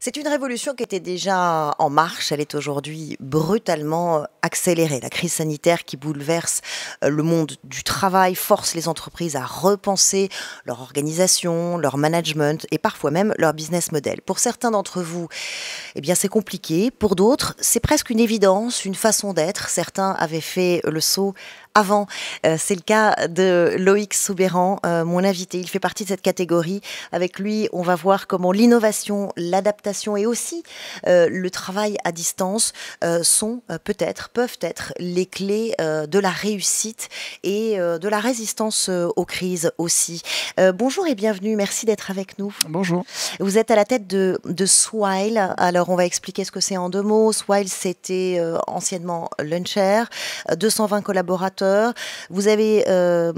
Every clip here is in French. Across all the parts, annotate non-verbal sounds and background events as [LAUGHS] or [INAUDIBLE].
C'est une révolution qui était déjà en marche, elle est aujourd'hui brutalement accélérée. La crise sanitaire qui bouleverse euh, le monde du travail force les entreprises à repenser leur organisation, leur management et parfois même leur business model. Pour certains d'entre vous, eh bien c'est compliqué, pour d'autres, c'est presque une évidence, une façon d'être. Certains avaient fait le saut avant. Euh, c'est le cas de Loïc Soubéran, euh, mon invité. Il fait partie de cette catégorie. Avec lui, on va voir comment l'innovation, l'adaptation et aussi euh, le travail à distance sont peut-être, peuvent être les clés de la réussite et de la résistance aux crises aussi. bonjour et bienvenue. Merci d'être avec nous. Bonjour. Vous êtes à la tête de, de Swile. Alors, on va expliquer ce que c'est en deux mots. Swile, c'était anciennement Luncher, 220 collaborateurs vous avez euh,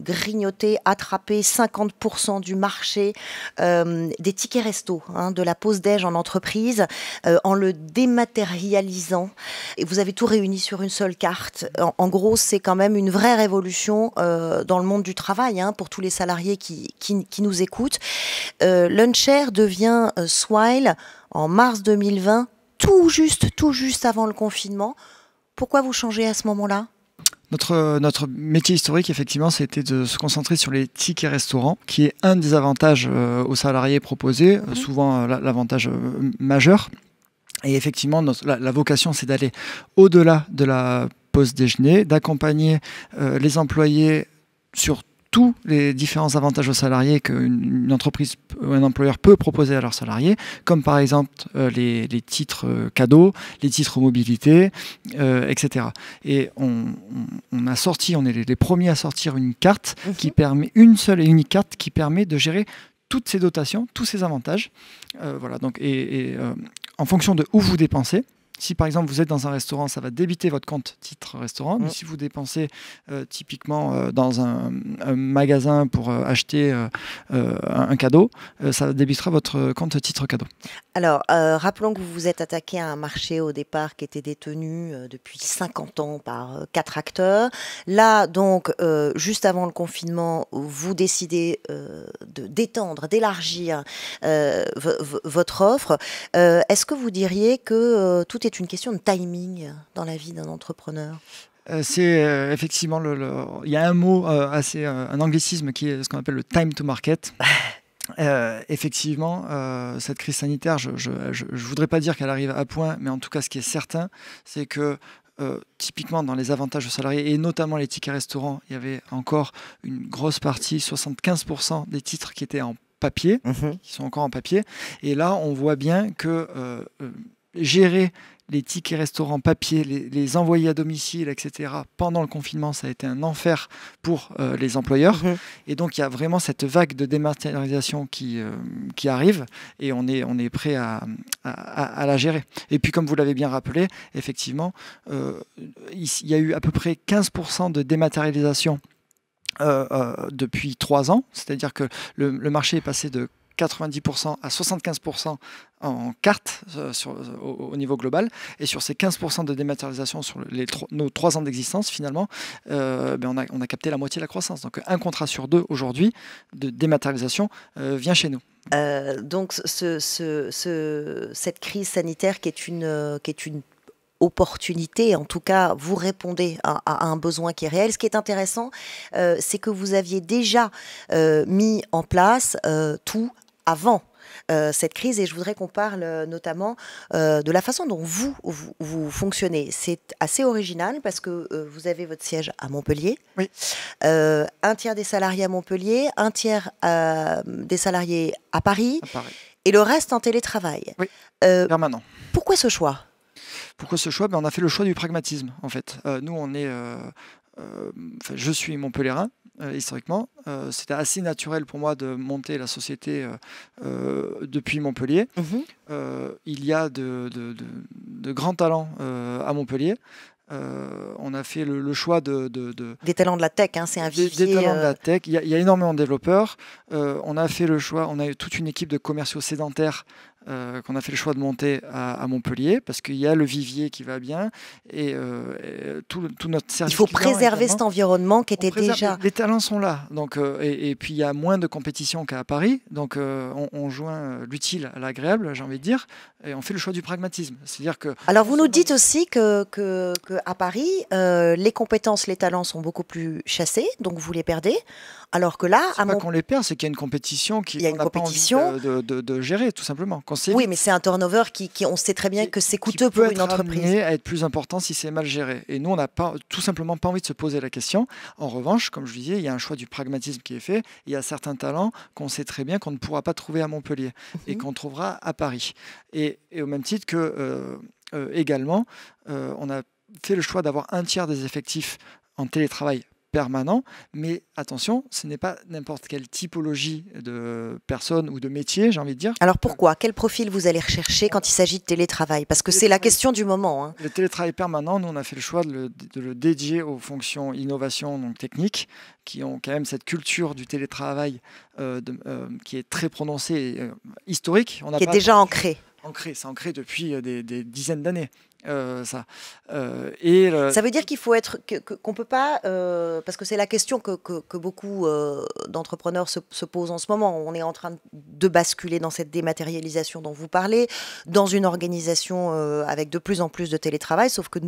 grignoté, attrapé 50% du marché euh, des tickets resto, hein, de la pause déj en entreprise, euh, en le dématérialisant. Et vous avez tout réuni sur une seule carte. En, gros, c'est quand même une vraie révolution dans le monde du travail hein, pour tous les salariés qui, nous écoutent. Luncher devient Swile en mars 2020, tout juste, tout juste avant le confinement. Pourquoi vous changez à ce moment-là notre, notre métier historique, effectivement, c'était de se concentrer sur les tickets restaurants, qui est un des avantages euh, aux salariés proposés, euh, mhm. souvent euh, l'avantage majeur. Et effectivement, la, vocation, c'est d'aller au-delà de la pause déjeuner, d'accompagner les employés sur tous les différents avantages aux salariés qu'une entreprise ou euh, un employeur peut proposer à leurs salariés, comme par exemple euh, les, titres euh, cadeaux, les titres mobilité, etc. Et on, a sorti, on est les, premiers à sortir une carte mhm. qui permet, une seule et unique carte qui permet de gérer toutes ces dotations, tous ces avantages. voilà, donc, et en fonction de où vous dépensez, si par exemple vous êtes dans un restaurant, ça va débiter votre compte titre restaurant. Mais mm. si vous dépensez euh, typiquement euh, dans un, magasin pour euh, acheter un, cadeau, ça débitera votre compte titre cadeau. Alors, rappelons que vous vous êtes attaqué à un marché au départ qui était détenu depuis 50 ans par quatre acteurs. Là, donc, juste avant le confinement, vous décidez de d'étendre, d'élargir votre offre. Est-ce que vous diriez que tout est une question de timing dans la vie d'un entrepreneur euh, c'est euh, effectivement le, il y a un mot euh, assez un anglicisme qui est ce qu'on appelle le time to market. [LAUGHS] effectivement, cette crise sanitaire, je ne voudrais pas dire qu'elle arrive à point, mais en tout cas, ce qui est certain, c'est que typiquement dans les avantages aux salariés et notamment les tickets restaurants, il y avait encore une grosse partie, 75% des titres qui étaient en papier, mhm. qui sont encore en papier. Et là, on voit bien que gérer les tickets restaurants papier, les, les, envoyer à domicile, etc. Pendant le confinement, ça a été un enfer pour euh, les employeurs. Mhm. Et donc, il y a vraiment cette vague de dématérialisation qui, euh, qui arrive et on est, on est prêt à, à, la gérer. Et puis, comme vous l'avez bien rappelé, effectivement, euh, il y a eu à peu près 15% de dématérialisation depuis trois ans, c'est-à-dire que le, le, marché est passé de 90% à 75% en carte euh, au, niveau global. Et sur ces 15% de dématérialisation sur les nos trois ans d'existence, finalement, euh, ben, on, a, capté la moitié de la croissance. Donc un contrat sur deux aujourd'hui de dématérialisation euh, vient chez nous. donc cette crise sanitaire qui est une, qui est une opportunité, en tout cas vous répondez à, un besoin qui est réel. Ce qui est intéressant, c'est que vous aviez déjà mis en place tout avant euh, cette crise et je voudrais qu'on parle euh, notamment euh, de la façon dont vous, vous, fonctionnez. C'est assez original parce que vous avez votre siège à Montpellier. un tiers des salariés à Montpellier, un tiers des salariés à Paris, et le reste en télétravail. Oui. Permanent. Pourquoi ce choix Pourquoi ce choix ben, On a fait le choix du pragmatisme en fait. nous, on est... je suis montpellierin, euh, historiquement. Euh, c'était assez naturel pour moi de monter la société euh, depuis Montpellier. Mhm. il y a de, grands talents à Montpellier. on a fait le, choix de, Des talents de la tech, hein, c'est un vivier. Des, talents de la tech, il y, il y a énormément de développeurs. on a fait le choix, on a eu toute une équipe de commerciaux sédentaires euh, qu'on a fait le choix de monter à, Montpellier parce qu'il y a le vivier qui va bien et, euh, tout, notre service. Il faut préserver cet environnement qui était déjà. Les talents sont là, donc euh, et, puis il y a moins de compétition qu'à Paris, donc on, joint l'utile à l'agréable, j'ai envie de dire, et on fait le choix du pragmatisme, c'est-à-dire que. Alors vous nous dites aussi qu'à que, que à Paris, les compétences, les talents sont beaucoup plus chassés, donc vous les perdez. Alors que là, c'est pas qu'on les perd, c'est qu'il y a une compétition qui a une de, de, gérer tout simplement. oui, mais c'est un turnover qui, on sait très bien que c'est coûteux pour une entreprise. Amené à être plus important si c'est mal géré. Et nous, on n'a pas tout simplement pas envie de se poser la question. En revanche, comme je disais, il y a un choix du pragmatisme qui est fait. Il y a certains talents qu'on sait très bien qu'on ne pourra pas trouver à Montpellier et mhm. qu'on trouvera à Paris. Et, au même titre que euh, euh, également, euh, on a fait le choix d'avoir un tiers des effectifs en télétravail permanent. Mais attention, ce n'est pas n'importe quelle typologie de personne ou de métier, j'ai envie de dire. Alors pourquoi Quel profil vous allez rechercher quand il s'agit de télétravail Parce que c'est la question du moment. Hein. Le télétravail permanent, nous, on a fait le choix de le, dédier aux fonctions innovation, donc technique, qui ont quand même cette culture du télétravail euh, euh, qui est très prononcée, et euh, historique. qui est déjà ancrée ancré, c'est ancré depuis euh, des, dizaines d'années. Euh, ça. Euh, et Ça veut dire qu'il faut être qu'on ne peut pas parce que c'est la question que, beaucoup d'entrepreneurs se, posent en ce moment. On est en train de basculer dans cette dématérialisation dont vous parlez, dans une organisation avec de plus en plus de télétravail. Sauf que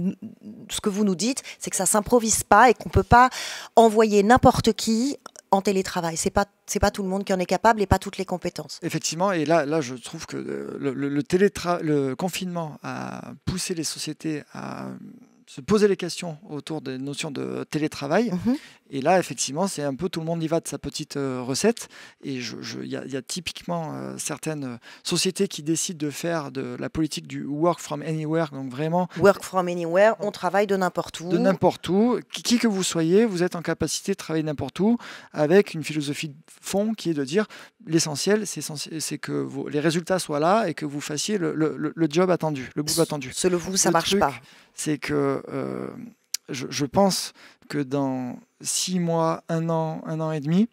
ce que vous nous dites, c'est que ça s'improvise pas et qu'on peut pas envoyer n'importe qui en télétravail. C'est pas c'est pas tout le monde qui en est capable et pas toutes les compétences. Effectivement, et là là je trouve que le, le confinement a poussé les sociétés à se poser les questions autour des notions de télétravail. Mhm. Et là, effectivement, c'est un peu tout le monde y va de sa petite euh, recette. Et il je, y, a typiquement euh, certaines sociétés qui décident de faire de la politique du work from anywhere. Donc vraiment. Work from anywhere, on travaille de n'importe où. De n'importe où. Qui, que vous soyez, vous êtes en capacité de travailler n'importe où avec une philosophie de fond qui est de dire l'essentiel, c'est que les résultats soient là et que vous fassiez le, job attendu, le boulot attendu. Selon vous, ça marche pas. C'est que euh, je, pense que dans six mois, un an, un an et demi,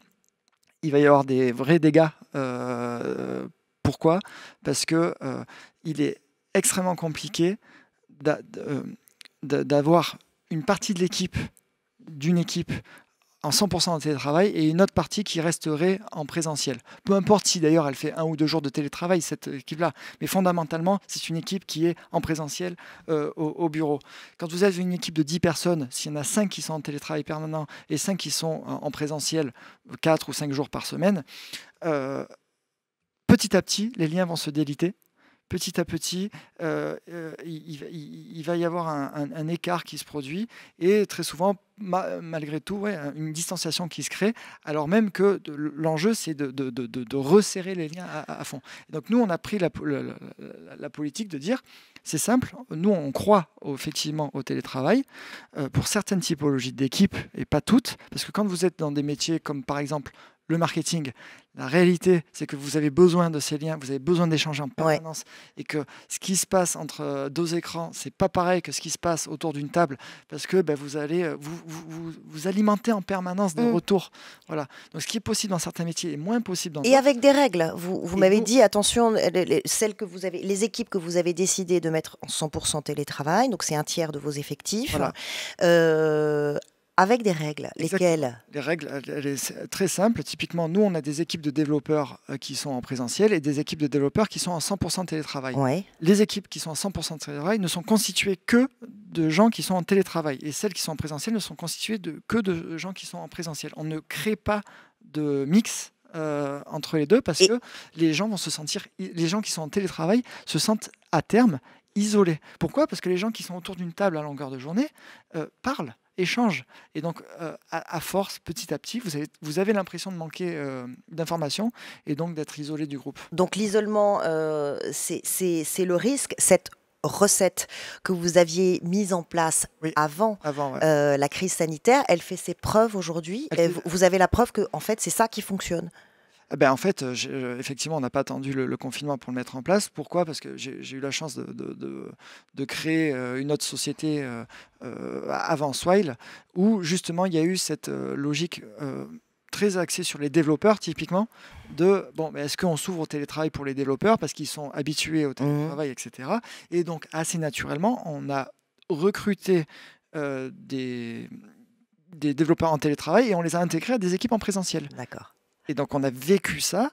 il va y avoir des vrais dégâts. Euh, pourquoi Parce que euh, il est extrêmement compliqué d'avoir une partie de l'équipe d'une équipe 100% en télétravail et une autre partie qui resterait en présentiel. Peu importe si d'ailleurs elle fait un ou deux jours de télétravail, cette équipe-là, mais fondamentalement, c'est une équipe qui est en présentiel euh, au, bureau. Quand vous avez une équipe de 10 personnes, s'il y en a 5 qui sont en télétravail permanent et 5 qui sont en présentiel 4 ou 5 jours par semaine, euh, petit à petit, les liens vont se déliter petit à petit, euh, euh, il, va y avoir un, écart qui se produit et très souvent, malgré tout, une distanciation qui se crée, alors même que l'enjeu, c'est de, resserrer les liens à, fond. donc nous, on a pris la, politique de dire, c'est simple, nous, on croit effectivement au télétravail euh, pour certaines typologies d'équipes et pas toutes, parce que quand vous êtes dans des métiers comme par exemple le marketing, la réalité, c'est que vous avez besoin de ces liens, vous avez besoin d'échanger en permanence, et que ce qui se passe entre euh, deux écrans, c'est pas pareil que ce qui se passe autour d'une table, parce que bah, vous allez euh, vous, vous, alimenter en permanence des retour mm. retours. Voilà. Donc ce qui est possible dans certains métiers est moins possible dans. Et avec des règles. Vous, m'avez dit attention, les, celles que vous avez, les équipes que vous avez décidé de mettre en 100% télétravail, donc c'est un tiers de vos effectifs. Voilà. Euh, avec des règles, lesquelles Les règles elles sont très simples. Typiquement, nous, on a des équipes de développeurs euh, qui sont en présentiel et des équipes de développeurs qui sont en 100% télétravail. Les équipes qui sont en 100% télétravail ne sont constituées que de gens qui sont en télétravail et celles qui sont en présentiel ne sont constituées que de gens qui sont en présentiel. On ne crée pas de mix euh, entre les deux parce que les gens vont se sentir, les gens qui sont en télétravail se sentent à terme isolés. Pourquoi Parce que les gens qui sont autour d'une table à longueur de journée euh, parlent échange. Et donc, euh, à, force, petit à petit, vous avez, vous avez l'impression de manquer euh, d'informations et donc d'être isolé du groupe. Donc, l'isolement, euh, c'est le risque. Cette recette que vous aviez mise en place avant, la crise sanitaire, elle fait ses preuves aujourd'hui. Vous avez la preuve que, en fait, c'est ça qui fonctionne. Ah ben, en fait, euh, euh, effectivement, on n'a pas attendu le, confinement pour le mettre en place. Pourquoi Parce que j'ai eu la chance de, de, créer euh, une autre société avant Swile, où justement il y a eu cette logique très axée sur les développeurs typiquement de bon est-ce qu'on s'ouvre au télétravail pour les développeurs parce qu'ils sont habitués au mmh. télétravail etc et donc assez naturellement on a recruté des des développeurs en télétravail et on les a intégrés à des équipes en présentiel. D'accord. Et donc on a vécu ça.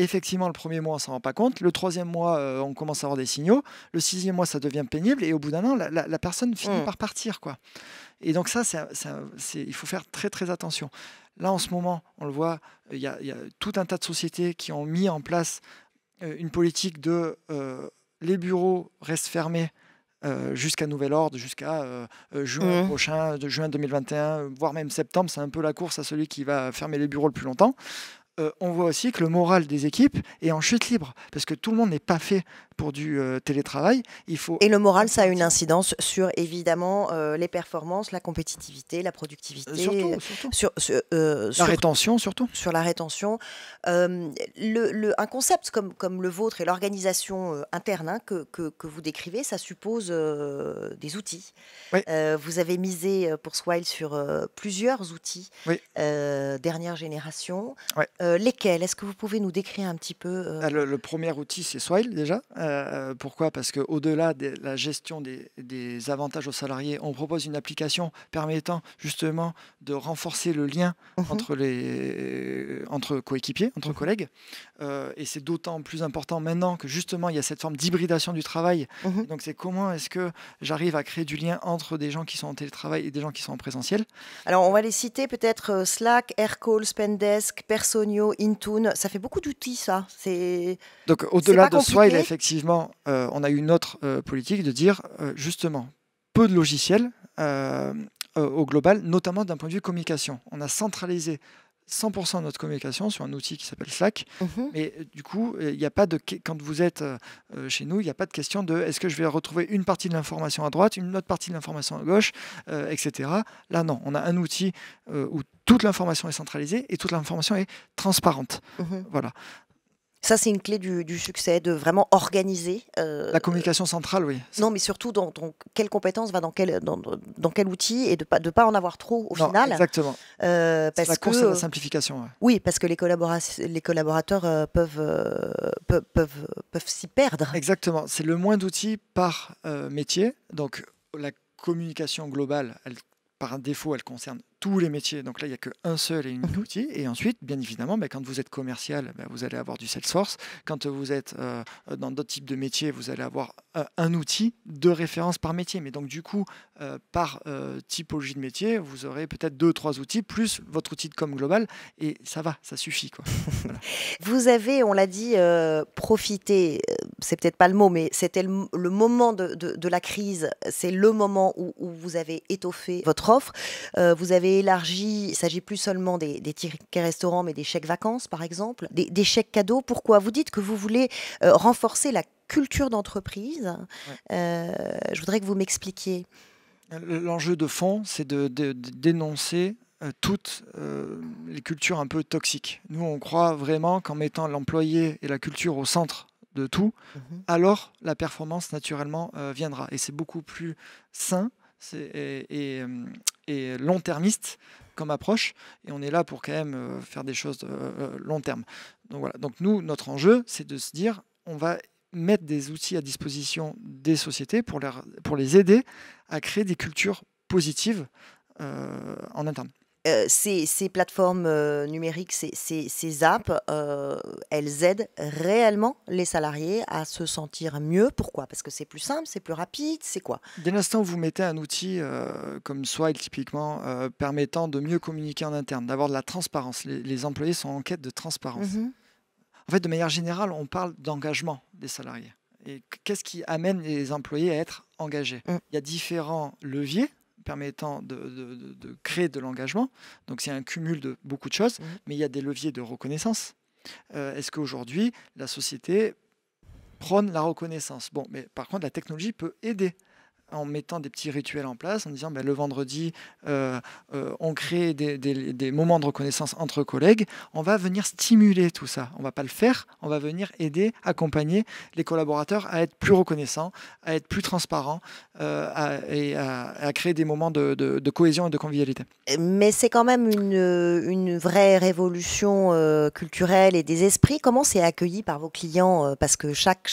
Effectivement, le premier mois, on s'en rend pas compte. Le troisième mois, euh, on commence à avoir des signaux. Le sixième mois, ça devient pénible. Et au bout d'un an, la, personne finit mm. par partir. quoi. Et donc ça, c'est, il faut faire très très attention. Là, en ce moment, on le voit, il y, a, tout un tas de sociétés qui ont mis en place euh, une politique de euh, les bureaux restent fermés euh, jusqu'à nouvel ordre, jusqu'à euh, euh, juin mmh. prochain, de juin 2021, voire même septembre. C'est un peu la course à celui qui va fermer les bureaux le plus longtemps. Euh, on voit aussi que le moral des équipes est en chute libre, parce que tout le monde n'est pas fait pour du euh, télétravail. Il faut et le moral, ça a une incidence sur évidemment euh, les performances, la compétitivité, la productivité, surtout, surtout. Sur, la rétention surtout. Sur la rétention, un concept comme, comme le vôtre et l'organisation interne hein, que, vous décrivez, ça suppose des outils. vous avez misé pour Swile sur plusieurs outils, dernière génération. Euh, lesquels Est-ce que vous pouvez nous décrire un petit peu euh, ah, le, premier outil, c'est Swile déjà. Euh, pourquoi Parce qu'au-delà de la gestion des, avantages aux salariés, on propose une application permettant justement de renforcer le lien mhm. entre, les, entre coéquipiers, entre mhm. collègues. et c'est d'autant plus important maintenant que justement il y a cette forme d'hybridation du travail. Mhm. Donc c'est comment est-ce que j'arrive à créer du lien entre des gens qui sont en télétravail et des gens qui sont en présentiel Alors on va les citer peut-être Slack, Aircall, Spendesk, Personio Intune, ça fait beaucoup d'outils, ça. C'est donc au-delà de soi, il effectivement, euh, on a une autre euh, politique de dire euh, justement peu de logiciels au global, notamment d'un point de vue communication. On a centralisé 100% de notre communication sur un outil qui s'appelle Slack. Et mhm. Mais euh, du coup, euh, il a pas de quand vous êtes euh, chez nous, il n'y a pas de question de est-ce que je vais retrouver une partie de l'information à droite, une autre partie de l'information à gauche, etc. Là, non, on a un outil où toute l'information est centralisée et toute l'information est transparente. Mhm. Voilà. Ça, c'est une clé du, succès, de vraiment organiser. Euh, la communication centrale, oui. Non, mais surtout, dans, dans quelle compétence va dans quel, dans, quel outil et de ne pas, de pas en avoir trop au non, final. Exactement. Euh, parce la course à la simplification. Oui, parce que les, les collaborateurs euh, peuvent, euh, peuvent, peuvent, s'y perdre. Exactement. C'est le moins d'outils par métier. Donc, la communication globale, par défaut, elle concerne tous les métiers. Donc là, il n'y a qu'un seul et unique mhm. outil. Et ensuite, bien évidemment, mais ben, quand vous êtes commercial, ben, vous allez avoir du Salesforce. Quand vous êtes euh, dans d'autres types de métiers, vous allez avoir euh, un outil de référence par métier. Mais donc, du coup, euh, par typologie de métier, vous aurez peut-être deux, trois outils, plus votre outil de com global. Et ça va, ça suffit. Quoi. [LAUGHS] Vous avez, on l'a dit, profité, c'est peut-être pas le mot, mais c'était le, moment de, la crise. C'est le moment où, où, vous avez étoffé votre offre. vous avez élargi, il s'agit plus seulement des, tickets restaurants, mais des chèques vacances, par exemple, des, chèques cadeaux. Pourquoi Vous dites que vous voulez euh, renforcer la culture d'entreprise. Euh, je voudrais que vous m'expliquiez. Euh, l'enjeu de fond, c'est de, dénoncer toutes les cultures un peu toxiques. Nous, on croit vraiment qu'en mettant l'employé et la culture au centre de tout, mhm. alors la performance naturellement viendra. Et c'est beaucoup plus sain et, et long-termiste comme approche et on est là pour quand même euh, faire des choses euh, euh, long terme. Donc voilà, donc nous notre enjeu c'est de se dire on va mettre des outils à disposition des sociétés pour, leur, pour les aider à créer des cultures positives en interne. Euh, ces, plateformes euh, numériques, ces, apps, euh, elles aident réellement les salariés à se sentir mieux. Pourquoi Parce que c'est plus simple, c'est plus rapide, c'est quoi Dès l'instant où vous mettez un outil comme Swile typiquement permettant de mieux communiquer en interne, d'avoir de la transparence, les, employés sont en quête de transparence. Mhm. En fait, de manière générale, on parle d'engagement des salariés. Et qu'est-ce qui amène les employés à être engagés mm. Il y a différents leviers permettant de, créer de l'engagement. Donc c'est un cumul de beaucoup de choses, mmh. mais il y a des leviers de reconnaissance. Euh, est-ce qu'aujourd'hui, la société prône la reconnaissance Bon, mais par contre, la technologie peut aider en mettant des petits rituels en place, en disant bah, le vendredi, euh, euh, on crée des, moments de reconnaissance entre collègues, on va venir stimuler tout ça. On ne va pas le faire, on va venir aider, accompagner les collaborateurs à être plus reconnaissants, à être plus transparents euh, et à, créer des moments de, cohésion et de convivialité. Mais c'est quand même une, vraie révolution culturelle et des esprits. Comment c'est accueilli par vos clients Parce que chaque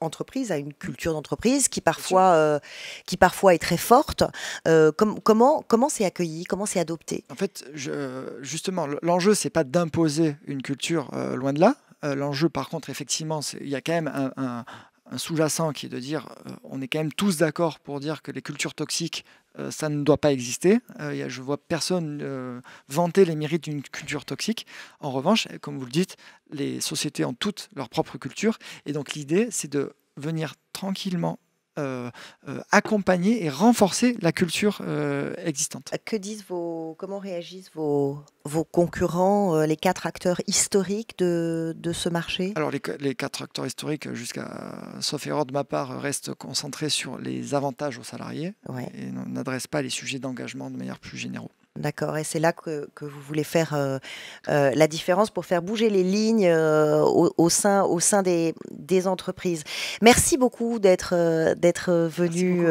entreprise à une culture d'entreprise qui parfois euh, qui parfois est très forte. Euh, comment comment c'est accueilli, comment c'est adopté En fait, je, justement, l'enjeu c'est pas d'imposer une culture euh, loin de là. l'enjeu, par contre, effectivement, il y a quand même un, sous-jacent qui est de dire on est quand même tous d'accord pour dire que les cultures toxiques euh, ça ne doit pas exister. je euh, je vois personne euh, vanter les mérites d'une culture toxique. En revanche, comme vous le dites, les sociétés ont toutes leur propre culture. Et donc l'idée, c'est de venir tranquillement euh, euh, accompagner et renforcer la culture euh, existante. Que disent vos, comment réagissent vos, vos concurrents, les quatre acteurs historiques de, ce marché Alors les, quatre acteurs historiques, jusqu'à sauf erreur de ma part, restent concentrés sur les avantages aux salariés et n'adressent pas les sujets d'engagement de manière plus générale. D'accord. Et c'est là que, vous voulez faire euh, euh, la différence pour faire bouger les lignes euh, au, sein, des, entreprises. Merci beaucoup d'être venu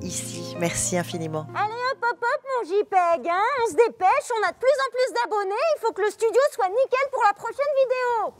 ici. Merci infiniment. Allez, hop, hop, hop, mon JPEG. Hein on se dépêche, on a de plus en plus d'abonnés. Il faut que le studio soit nickel pour la prochaine vidéo.